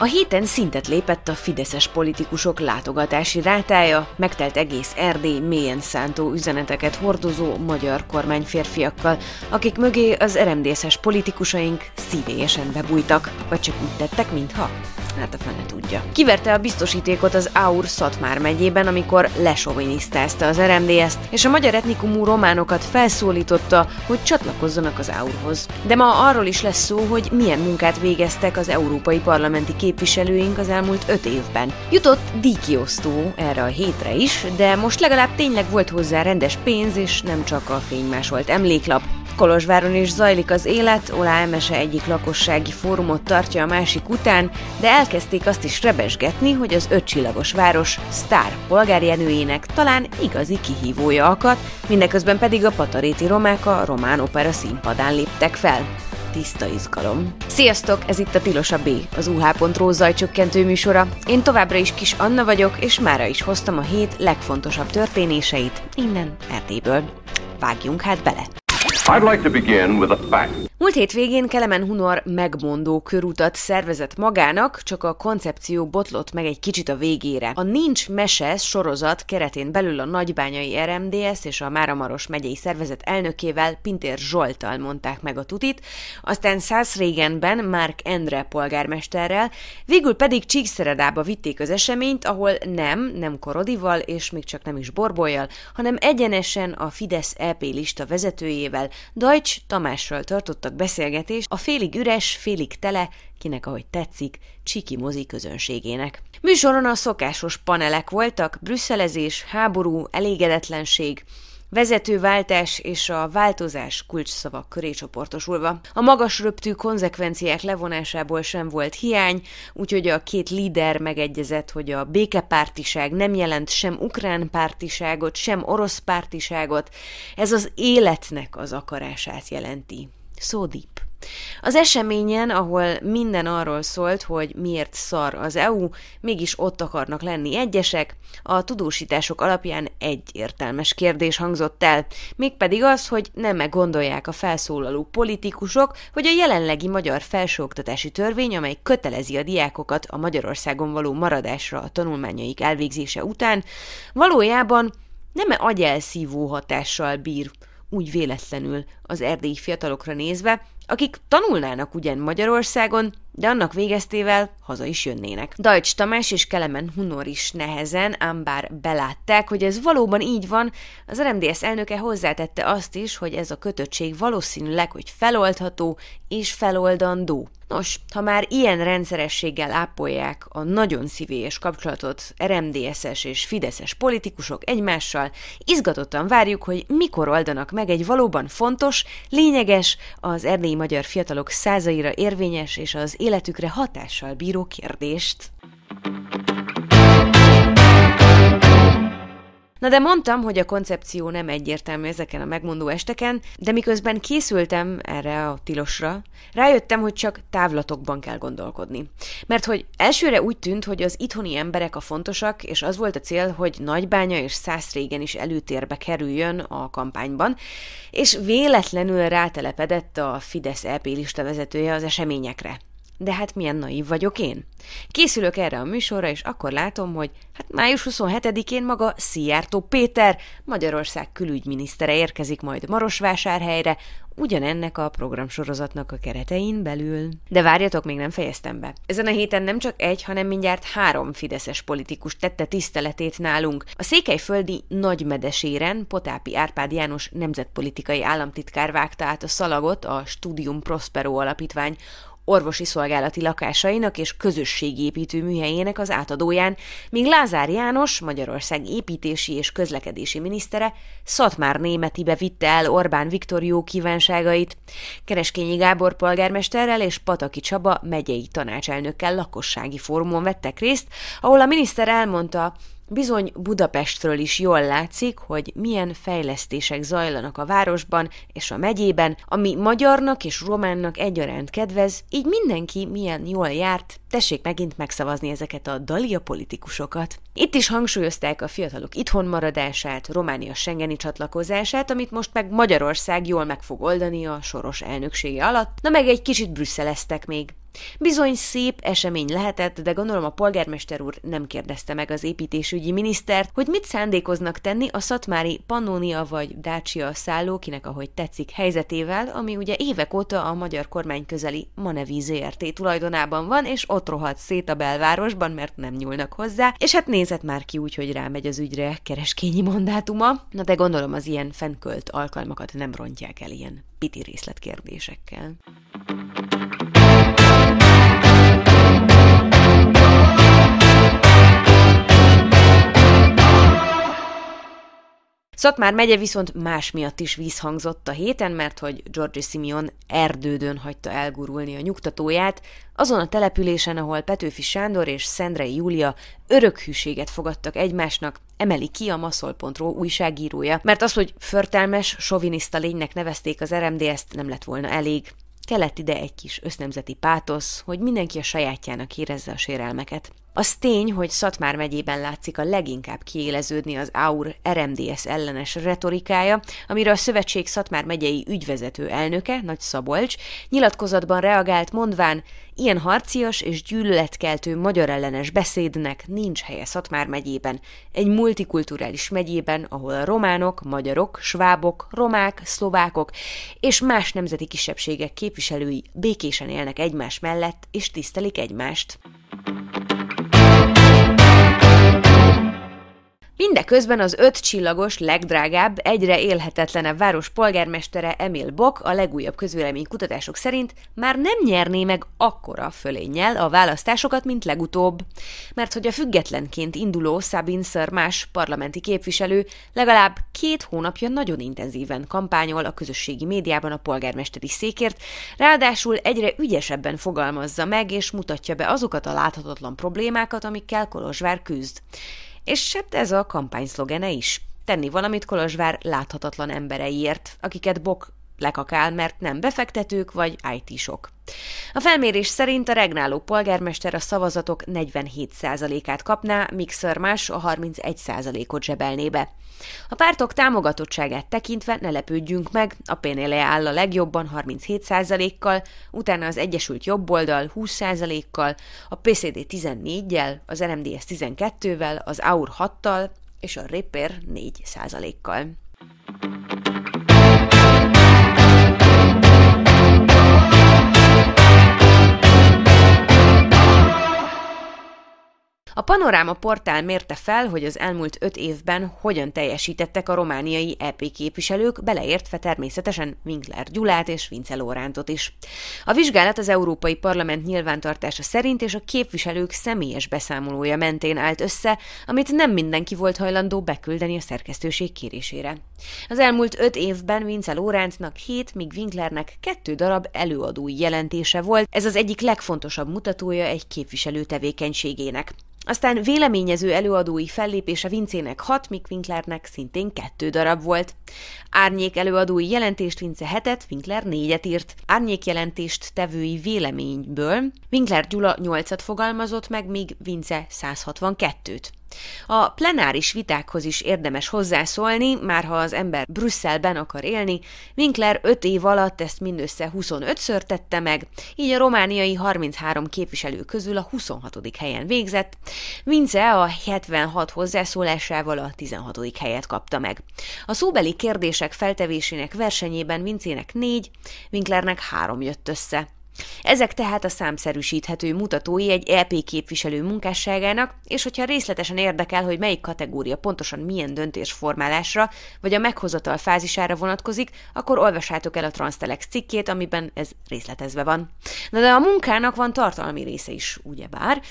A héten szintet lépett a fideszes politikusok látogatási rátája, megtelt egész Erdély mélyen szántó üzeneteket hordozó magyar kormányférfiakkal, akik mögé az rmdsz politikusaink szívélyesen bebújtak, vagy csak úgy tettek, mintha. Hát a fene tudja. Kiverte a biztosítékot az Aur Szatmár megyében, amikor lesovinisztázta az rmds t és a magyar etnikumú románokat felszólította, hogy csatlakozzanak az Aurhoz. De ma arról is lesz szó, hogy milyen munkát végeztek az európai parlamenti képviselőink az elmúlt öt évben. Jutott díjkiosztó erre a hétre is, de most legalább tényleg volt hozzá rendes pénz, és nem csak a fénymásolt emléklap. Kolozsváron is zajlik az élet, Olá Emese egyik lakossági fórumot tartja a másik után, de elkezdték azt is rebesgetni, hogy az ötcsillagos város sztár polgárjenőjének talán igazi kihívója akadt, mindeközben pedig a pataréti romák a román opera színpadán léptek fel tiszta izgalom. Sziasztok, ez itt a Tilos a B, az UH.ro zajcsökkentő műsora. Én továbbra is Kis Anna vagyok, és mára is hoztam a hét legfontosabb történéseit innen Erdélyből. Vágjunk hát bele! I'd like to begin with a fact. Múlt hétvégén Kelemen Hunor megmondó körutat szervezett magának, csak a koncepció botlott meg egy kicsit a végére. A Nincs Mese sorozat keretén belül a nagybányai RMDS és a Máramaros megyei szervezet elnökével Pintér Zsoltal mondták meg a tutit, aztán Szász régenben Márk Endre polgármesterrel, végül pedig Csíkszeredába vitték az eseményt, ahol nem, nem Korodival és még csak nem is Borbolyjal, hanem egyenesen a Fidesz EP lista vezetőjével, Dajcs Tamással tartott hosszúszak beszélgetés a félig üres, félig tele, kinek ahogy tetszik, csiki mozi közönségének. Műsoron a szokásos panelek voltak, brüsszelezés, háború, elégedetlenség, vezetőváltás és a változás kulcsszavak köré csoportosulva. A magas röptű konzekvenciák levonásából sem volt hiány, úgyhogy a két líder megegyezett, hogy a békepártiság nem jelent sem ukrán pártiságot, sem orosz pártiságot, ez az életnek az akarását jelenti. So Deep. Az eseményen, ahol minden arról szólt, hogy miért szar az EU, mégis ott akarnak lenni egyesek, a tudósítások alapján egy értelmes kérdés hangzott el, mégpedig az, hogy nem -e gondolják a felszólaló politikusok, hogy a jelenlegi magyar felsőoktatási törvény, amely kötelezi a diákokat a Magyarországon való maradásra a tanulmányaik elvégzése után, valójában nem-e agyelszívó hatással bír, úgy véletlenül az erdélyi fiatalokra nézve, akik tanulnának ugyan Magyarországon, de annak végeztével haza is jönnének. Deutsch Tamás és Kelemen Hunor is nehezen, ám bár belátták, hogy ez valóban így van, az RMDS elnöke hozzátette azt is, hogy ez a kötöttség valószínűleg, hogy feloldható és feloldandó. Nos, ha már ilyen rendszerességgel ápolják a nagyon szívélyes kapcsolatot rmds es és Fideszes politikusok egymással, izgatottan várjuk, hogy mikor oldanak meg egy valóban fontos, fontos, lényeges, az erdélyi magyar fiatalok százaira érvényes és az életükre hatással bíró kérdést. Na de mondtam, hogy a koncepció nem egyértelmű ezeken a megmondó esteken, de miközben készültem erre a tilosra, rájöttem, hogy csak távlatokban kell gondolkodni. Mert hogy elsőre úgy tűnt, hogy az itthoni emberek a fontosak, és az volt a cél, hogy Nagybánya és régen is előtérbe kerüljön a kampányban, és véletlenül rátelepedett a Fidesz EP lista vezetője az eseményekre. De hát milyen naív vagyok én. Készülök erre a műsorra, és akkor látom, hogy hát május 27-én maga Szijjártó Péter, Magyarország külügyminisztere érkezik majd Marosvásárhelyre, ugyanennek a programsorozatnak a keretein belül. De várjatok, még nem fejeztem be. Ezen a héten nem csak egy, hanem mindjárt három fideszes politikus tette tiszteletét nálunk. A székelyföldi nagymedeséren Potápi Árpád János nemzetpolitikai államtitkár vágta át a szalagot a Studium Prospero alapítvány orvosi szolgálati lakásainak és építő műhelyének az átadóján, míg Lázár János, Magyarország építési és közlekedési minisztere, Szatmár Németibe vitte el Orbán Viktor jó kívánságait. Kereskényi Gábor polgármesterrel és Pataki Csaba megyei tanácselnökkel lakossági fórumon vettek részt, ahol a miniszter elmondta, Bizony Budapestről is jól látszik, hogy milyen fejlesztések zajlanak a városban és a megyében, ami magyarnak és románnak egyaránt kedvez, így mindenki milyen jól járt, tessék megint megszavazni ezeket a dalia politikusokat. Itt is hangsúlyozták a fiatalok itthon maradását, Románia Schengeni csatlakozását, amit most meg Magyarország jól meg fog oldani a soros elnöksége alatt, na meg egy kicsit brüsszeleztek még. Bizony szép esemény lehetett, de gondolom a polgármester úr nem kérdezte meg az építésügyi minisztert, hogy mit szándékoznak tenni a szatmári Pannonia vagy Dácsia szálló, kinek ahogy tetszik, helyzetével, ami ugye évek óta a magyar kormány közeli Manevi ZRT tulajdonában van, és ott rohadt szét a belvárosban, mert nem nyúlnak hozzá, és hát nézett már ki úgy, hogy rámegy az ügyre kereskényi mandátuma. Na de gondolom az ilyen fenkölt alkalmakat nem rontják el ilyen piti részletkérdésekkel. Szatmár megye viszont más miatt is vízhangzott a héten, mert hogy George Simeon erdődön hagyta elgurulni a nyugtatóját, azon a településen, ahol Petőfi Sándor és Szendrei Júlia örök hűséget fogadtak egymásnak, emeli ki a maszol.ro újságírója, mert az, hogy förtelmes, soviniszta lénynek nevezték az RMD, ezt nem lett volna elég. Kellett ide egy kis össznemzeti pátosz, hogy mindenki a sajátjának érezze a sérelmeket. Az tény, hogy Szatmár megyében látszik a leginkább kiéleződni az AUR RMDS ellenes retorikája, amire a szövetség Szatmár megyei ügyvezető elnöke, Nagy Szabolcs, nyilatkozatban reagált mondván, ilyen harcias és gyűlöletkeltő magyar ellenes beszédnek nincs helye Szatmár megyében, egy multikulturális megyében, ahol a románok, magyarok, svábok, romák, szlovákok és más nemzeti kisebbségek képviselői békésen élnek egymás mellett és tisztelik egymást. Mindeközben az öt csillagos, legdrágább, egyre élhetetlenebb város polgármestere Emil Bok a legújabb közvélemény kutatások szerint már nem nyerné meg akkora fölénnyel a választásokat, mint legutóbb. Mert hogy a függetlenként induló Szabin Szörmás parlamenti képviselő legalább két hónapja nagyon intenzíven kampányol a közösségi médiában a polgármesteri székért, ráadásul egyre ügyesebben fogalmazza meg és mutatja be azokat a láthatatlan problémákat, amikkel Kolozsvár küzd. És hát ez a kampány szlogene is. Tenni valamit Kolozsvár láthatatlan embereiért, akiket Bok lekakál, mert nem befektetők vagy IT-sok. A felmérés szerint a regnáló polgármester a szavazatok 47%-át kapná, míg Szörmás a 31%-ot zsebelné be. A pártok támogatottságát tekintve ne lepődjünk meg, a PNL e áll a legjobban 37%-kal, utána az Egyesült Jobboldal 20%-kal, a PCD 14-jel, az RMDS 12-vel, az AUR 6-tal és a Ripper 4%-kal. A Panoráma portál mérte fel, hogy az elmúlt öt évben hogyan teljesítettek a romániai EP képviselők, beleértve természetesen Winkler Gyulát és Vince Lórántot is. A vizsgálat az Európai Parlament nyilvántartása szerint és a képviselők személyes beszámolója mentén állt össze, amit nem mindenki volt hajlandó beküldeni a szerkesztőség kérésére. Az elmúlt öt évben Vince Lórántnak hét, míg Winklernek kettő darab előadói jelentése volt, ez az egyik legfontosabb mutatója egy képviselő tevékenységének. Aztán véleményező előadói fellépése Vincének hat, Mik Winklernek szintén kettő darab volt. Árnyék előadói jelentést Vince hetet, Winkler négyet írt. Árnyék jelentést tevői véleményből Winkler Gyula nyolcat fogalmazott meg, míg Vince 162-t. A plenáris vitákhoz is érdemes hozzászólni, már ha az ember Brüsszelben akar élni, Winkler 5 év alatt ezt mindössze 25-ször tette meg, így a romániai 33 képviselő közül a 26. helyen végzett, Vince a 76 hozzászólásával a 16. helyet kapta meg. A szóbeli kérdések feltevésének versenyében Vincének 4, Winklernek 3 jött össze. Ezek tehát a számszerűsíthető mutatói egy LP e képviselő munkásságának, és hogyha részletesen érdekel, hogy melyik kategória pontosan milyen döntésformálásra vagy a meghozatal fázisára vonatkozik, akkor olvassátok el a Transtelex cikkét, amiben ez részletezve van. Na de a munkának van tartalmi része is, ugyebár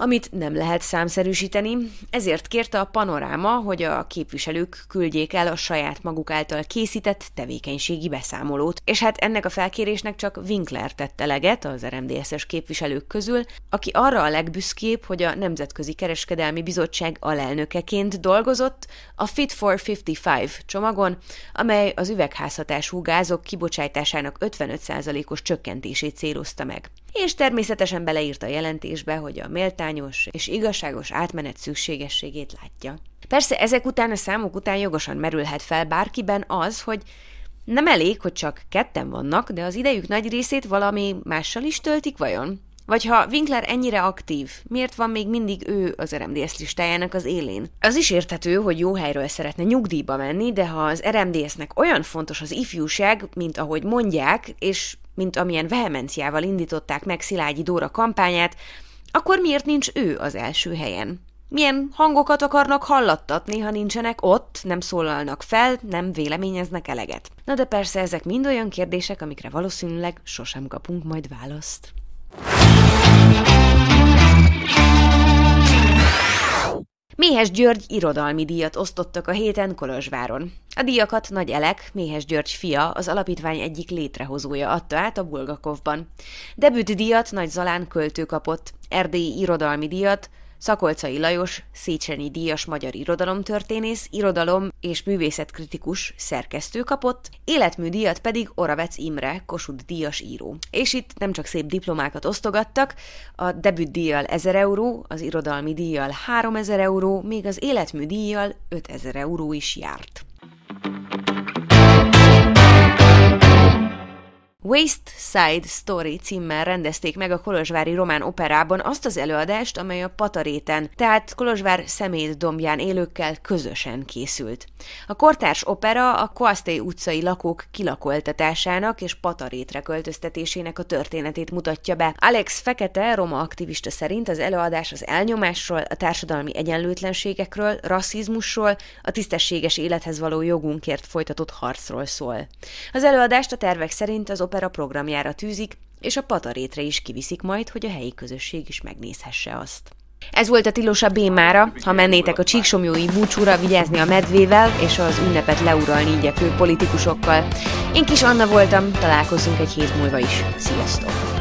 amit nem lehet számszerűsíteni, ezért kérte a Panoráma, hogy a képviselők küldjék el a saját maguk által készített tevékenységi beszámolót. És hát ennek a felkérésnek csak Winkler tette leget az RMDSZ-es képviselők közül, aki arra a legbüszkébb, hogy a Nemzetközi Kereskedelmi Bizottság alelnökeként dolgozott a Fit for 55 csomagon, amely az üvegházhatású gázok kibocsátásának 55%-os csökkentését célozta meg és természetesen beleírta a jelentésbe, hogy a méltányos és igazságos átmenet szükségességét látja. Persze ezek után a számok után jogosan merülhet fel bárkiben az, hogy nem elég, hogy csak ketten vannak, de az idejük nagy részét valami mással is töltik vajon? Vagy ha Winkler ennyire aktív, miért van még mindig ő az RMDS listájának az élén? Az is érthető, hogy jó helyről szeretne nyugdíjba menni, de ha az RMDS-nek olyan fontos az ifjúság, mint ahogy mondják, és mint amilyen vehemenciával indították meg Szilágyi Dóra kampányát, akkor miért nincs ő az első helyen? Milyen hangokat akarnak hallattatni, ha nincsenek ott, nem szólalnak fel, nem véleményeznek eleget? Na de persze ezek mind olyan kérdések, amikre valószínűleg sosem kapunk majd választ. Méhes György irodalmi díjat osztottak a héten Kolozsváron. A díjakat Nagy Elek, Méhes György fia, az alapítvány egyik létrehozója adta át a Bulgakovban. Debüt díjat Nagy Zalán költő kapott, erdélyi irodalmi díjat Szakolcai Lajos, Széchenyi Díjas magyar irodalomtörténész, irodalom és művészetkritikus szerkesztő kapott, életmű díjat pedig Oravec Imre, Kossuth Díjas író. És itt nem csak szép diplomákat osztogattak, a debüt díjjal 1000 euró, az irodalmi díjjal 3000 euró, még az életmű díjjal 5000 euró is járt. Waste Side Story címmel rendezték meg a Kolozsvári Román Operában azt az előadást, amely a Pataréten, tehát Kolozsvár dombján élőkkel közösen készült. A kortárs opera a Koasztei utcai lakók kilakoltatásának és Patarétre költöztetésének a történetét mutatja be. Alex Fekete, roma aktivista szerint az előadás az elnyomásról, a társadalmi egyenlőtlenségekről, rasszizmusról, a tisztességes élethez való jogunkért folytatott harcról szól. Az előadást a tervek szerint az opera opera programjára tűzik, és a patarétre is kiviszik majd, hogy a helyi közösség is megnézhesse azt. Ez volt a tilos a Bémára, ha mennétek a csíksomjói búcsúra vigyázni a medvével és az ünnepet leuralni igyekvő politikusokkal. Én kis Anna voltam, találkozunk egy hét múlva is. Sziasztok!